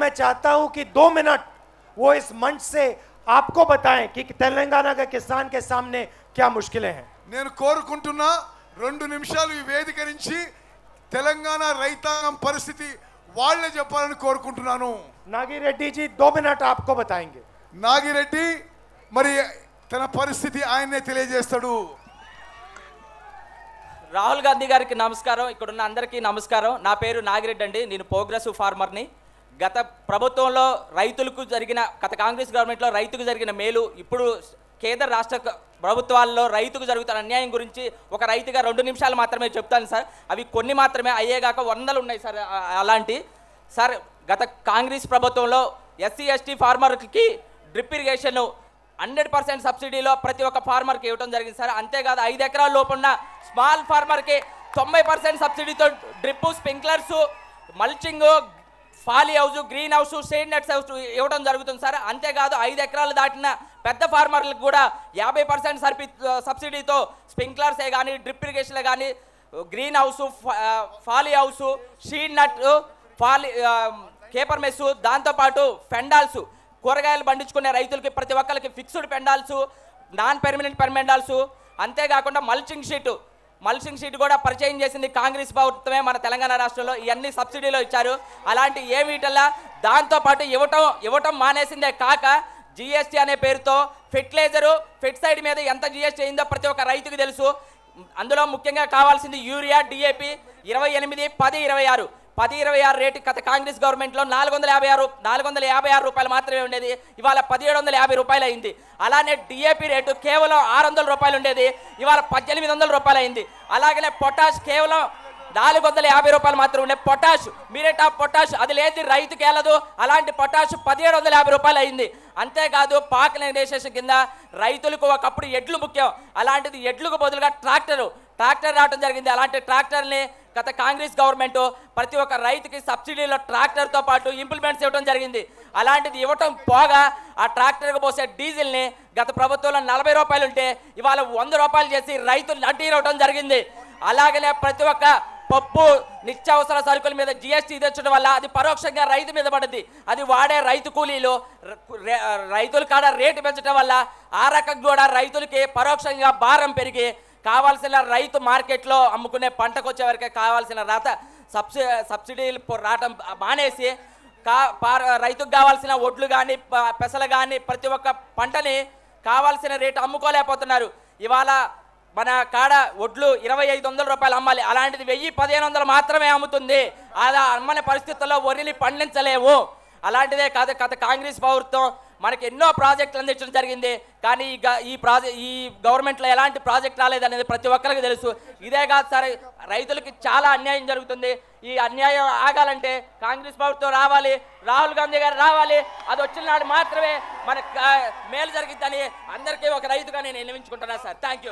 मैं चाहता हूं कि 2 मिनट वो इस मंच से आपको बताएं कि तेलंगाना का किसान के सामने क्या मुश्किलें हैं नेन कोरकुंटुना 2 నిమిషాలు ఈ వేదికరించి తెలంగాణ రైతాంగ పరిస్థితి వాల చెప్పుకొని కోరుకుంటాను నాగిరెడ్డి جی 2 मिनट आपको बताएंगे नागिरेड्डी మరి తన పరిస్థితి ఆయననే తెలియజేస్తాడు राहुल गांधी గారికి নমস্কার ఇక్కడ ఉన్న అందరికీ নমস্কার నా పేరు నాగరెడ్డిని నిన్ ప్రోగ్రెసివ్ ఫార్మర్ని గత ప్రభుత్వంలో రైతులకు జరిగిన గత కాంగ్రెస్ గవర్నమెంట్లో రైతుకు జరిగిన మేలు ఇప్పుడు కేంద్ర రాష్ట్ర ప్రభుత్వాల్లో రైతుకు జరుగుతున్న అన్యాయం గురించి ఒక రైతుగా రెండు నిమిషాలు మాత్రమే చెప్తాను సార్ అవి కొన్ని మాత్రమే అయ్యేగాక వందలు ఉన్నాయి సార్ అలాంటి సార్ గత కాంగ్రెస్ ప్రభుత్వంలో ఎస్సీ ఎస్టీ ఫార్మర్కి డ్రిప్ ఇరిగేషన్ హండ్రెడ్ పర్సెంట్ సబ్సిడీలో ప్రతి ఒక్క ఫార్మర్కి ఇవ్వడం జరిగింది సార్ అంతేకాదు ఐదు ఎకరాల లోపున్న స్మాల్ ఫార్మర్కి తొంభై పర్సెంట్ సబ్సిడీతో drip sprinklers mulching poly house green house shade nets house ఇవ్వడం జరుగుతుంది సార్ అంతేకాదు ఐదు ఎకరాలు దాటిన పెద్ద ఫార్మర్లకు కూడా యాభై పర్సెంట్ సర్పి సబ్సిడీతో స్ప్రింక్లర్సే కానీ డ్రిప్ ఇరిగేషన్లే కానీ green house poly house shade net poly కేపర్ మెస్ దాంతోపాటు పెండాల్స్ కూరగాయలు పండించుకునే రైతులకి ప్రతి ఒక్కరికి ఫిక్స్డ్ పెండాల్సు నాన్ పెర్మనెంట్ పెర్మెండాల్సు అంతేకాకుండా మల్చింగ్ షీటు మల్సింగ్ షీట్ కూడా పరిచయం చేసింది కాంగ్రెస్ ప్రభుత్వమే మన తెలంగాణ రాష్ట్రంలో ఇవన్నీ సబ్సిడీలో ఇచ్చారు అలాంటి ఏమిటల్లా దాంతోపాటు ఇవ్వటం ఇవ్వటం మానేసిందే కాక జిఎస్టీ అనే పేరుతో ఫెర్టిలైజరు ఫెర్టిసైడ్ మీద ఎంత జిఎస్టీ అయిందో ప్రతి ఒక్క రైతుకు తెలుసు అందులో ముఖ్యంగా కావాల్సింది యూరియా డిఏపి ఇరవై ఎనిమిది పది ఇరవై ఆరు పది ఇరవై ఆరు రేటు గత కాంగ్రెస్ గవర్నమెంట్లో నాలుగు వందల యాభై ఆరు నాలుగు వందల యాభై ఆరు రూపాయలు మాత్రమే ఉండేది ఇవాళ పదిహేడు వందల యాభై రూపాయలు అయింది అలానే డిఏపి రేటు కేవలం ఆరు వందల రూపాయలు ఉండేది ఇవాళ పద్దెనిమిది వందల రూపాయలు అయింది అలాగనే పొటాష్ కేవలం నాలుగు వందల యాభై రూపాయలు మాత్రం ఉండే పొటాష్ మీరేట పొటాష్ అది లేదు రైతుకి వెళ్ళదు అలాంటి పొటాష్ పదిహేడు వందల యాభై రూపాయలు అయింది అంతేకాదు పాక నిర్దేశం కింద రైతులకు ఒకప్పుడు ఎడ్లు ముఖ్యం అలాంటిది ఎడ్లకు బదులుగా ట్రాక్టరు ట్రాక్టర్ రావడం జరిగింది అలాంటి ట్రాక్టర్ని గత కాంగ్రెస్ గవర్నమెంట్ ప్రతి ఒక్క రైతుకి సబ్సిడీలో ట్రాక్టర్తో పాటు ఇంప్లిమెంట్స్ ఇవ్వడం జరిగింది అలాంటిది ఇవ్వటం పోగా ఆ ట్రాక్టర్కి పోసే డీజిల్ని గత ప్రభుత్వంలో నలభై రూపాయలు ఉంటే ఇవాళ వంద రూపాయలు చేసి రైతులు నటీరవడం జరిగింది అలాగనే ప్రతి ఒక్క పప్పు నిత్యావసర సరుకుల మీద జిఎస్టీ తెచ్చడం వల్ల అది పరోక్షంగా రైతు మీద పడింది అది వాడే రైతు కూలీలు రైతుల కాడ రేటు పెంచడం వల్ల ఆ రకం కూడా రైతులకి పరోక్షంగా భారం పెరిగి కావాల్సిన రైతు మార్కెట్లో అమ్ముకునే పంటకు వచ్చే కావాల్సిన రాత సబ్సి సబ్సిడీలు రావటం మానేసి కా రైతుకు కావాల్సిన ఒడ్లు కానీ పెసలు కానీ ప్రతి ఒక్క పంటని కావాల్సిన రేటు అమ్ముకోలేకపోతున్నారు ఇవాళ మన కాడ ఒడ్లు ఇరవై ఐదు వందల రూపాయలు అమ్మాలి అలాంటిది వెయ్యి పదిహేను వందలు మాత్రమే అమ్ముతుంది అలా అమ్మని పరిస్థితుల్లో వరిని పండించలేవు అలాంటిదే కాదు కథ కాంగ్రెస్ ప్రభుత్వం మనకి ఎన్నో ప్రాజెక్టులు అందించడం జరిగింది కానీ ఈ ప్రాజెక్ట్ ఈ గవర్నమెంట్లో ఎలాంటి ప్రాజెక్ట్ రాలేదనేది ప్రతి ఒక్కరికి తెలుసు ఇదే కాదు సార్ రైతులకి చాలా అన్యాయం జరుగుతుంది ఈ అన్యాయం ఆగాలంటే కాంగ్రెస్ ప్రభుత్వం రావాలి రాహుల్ గాంధీ గారు రావాలి అది వచ్చిన నాడు మాత్రమే మన మేలు జరిగిద్దని అందరికీ ఒక రైతుగా నేను నిర్మించుకుంటున్నాను సార్ థ్యాంక్